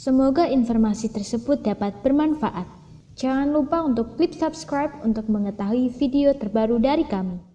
Semoga informasi tersebut dapat bermanfaat. Jangan lupa untuk klik subscribe untuk mengetahui video terbaru dari kami.